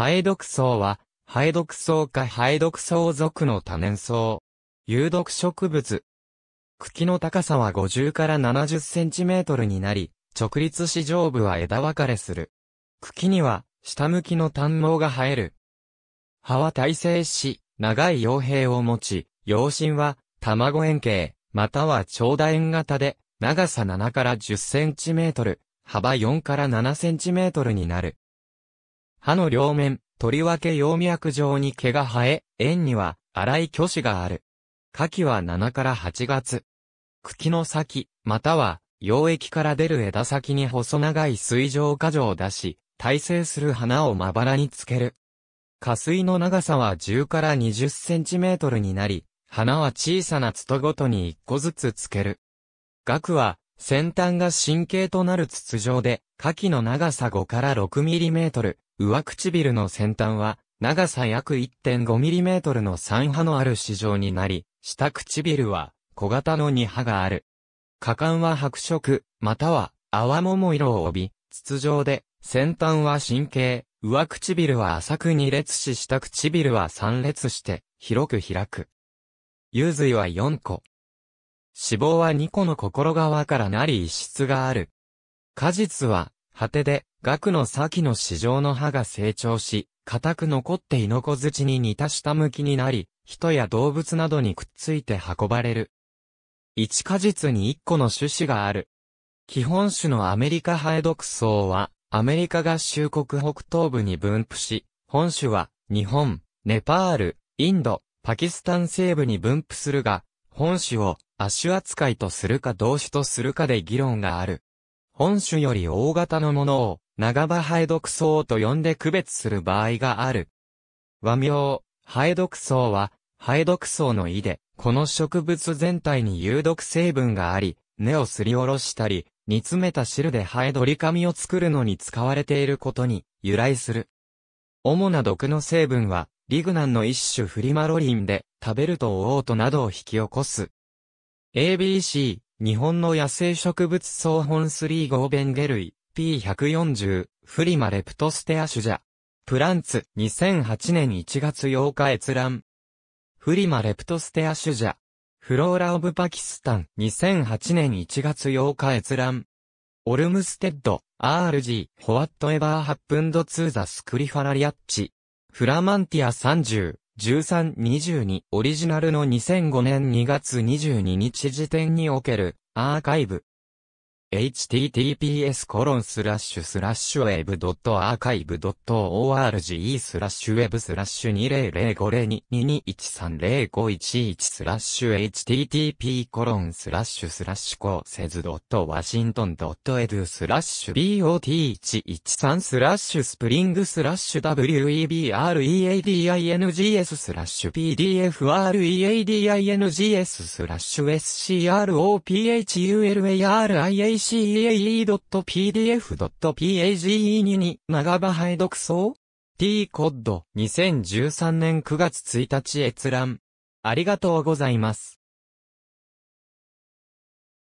ハエ毒草は、ハエ毒草かハエ毒草属の多年草。有毒植物。茎の高さは50から70センチメートルになり、直立し上部は枝分かれする。茎には、下向きの短毛が生える。葉は耐性し、長い傭兵を持ち、養心は、卵円形、または長楕円型で、長さ7から10センチメートル、幅4から7センチメートルになる。歯の両面、とりわけ葉脈状に毛が生え、縁には粗い巨子がある。夏季は7から8月。茎の先、または、溶液から出る枝先に細長い水上花状を出し、耐性する花をまばらにつける。下水の長さは10から20センチメートルになり、花は小さなツトごとに1個ずつつける。額は先端が神経となる筒状で、下記の長さ5から 6mm、上唇の先端は、長さ約 1.5mm の3波のある市場になり、下唇は小型の2波がある。下管は白色、または泡桃色を帯び、筒状で、先端は神経、上唇は浅く2列し下唇は3列して、広く開く。湯髄は4個。脂肪は2個の心側からなり一室がある。果実は、果てで、額の先の市場の葉が成長し、固く残ってイノコ土に似た下向きになり、人や動物などにくっついて運ばれる。1果実に1個の種子がある。基本種のアメリカハエ毒草は、アメリカ合衆国北東部に分布し、本種は、日本、ネパール、インド、パキスタン西部に分布するが、本種を亜種扱いとするか同種とするかで議論がある。本種より大型のものを、長葉ハエ毒草と呼んで区別する場合がある。和名、ハエ毒草は、ハエ毒草の意で、この植物全体に有毒成分があり、根をすりおろしたり、煮詰めた汁でハエドリカミを作るのに使われていることに由来する。主な毒の成分は、リグナンの一種フリマロリンで、食べると嘔吐などを引き起こす。ABC、日本の野生植物総本スリー合弁下類、P140、フリマレプトステアュジャ。プランツ、2008年1月8日閲覧。フリマレプトステアュジャ。フローラ・オブ・パキスタン、2008年1月8日閲覧。オルムステッド、RG、ホワットエバーハップンドツーザ・スクリファラリアッチ。フラマンティア30、1322オリジナルの2005年2月22日時点におけるアーカイブ https コロンスラッシュスラッシュウェブドットアーカイブドット org スラッシュウェブスラッシュ200502213051スラッシュ http コロンスラッシュスラッシュコーセズドットワシントンドットエドスラッシュ bot113 スラッシュスプリングスラッシュ webrEADINGS スラッシュ pdfreadings スラッシュ scrophulariah tcae.pdf.page2 に長場配読層 t コッド2013年9月1日閲覧。ありがとうございます。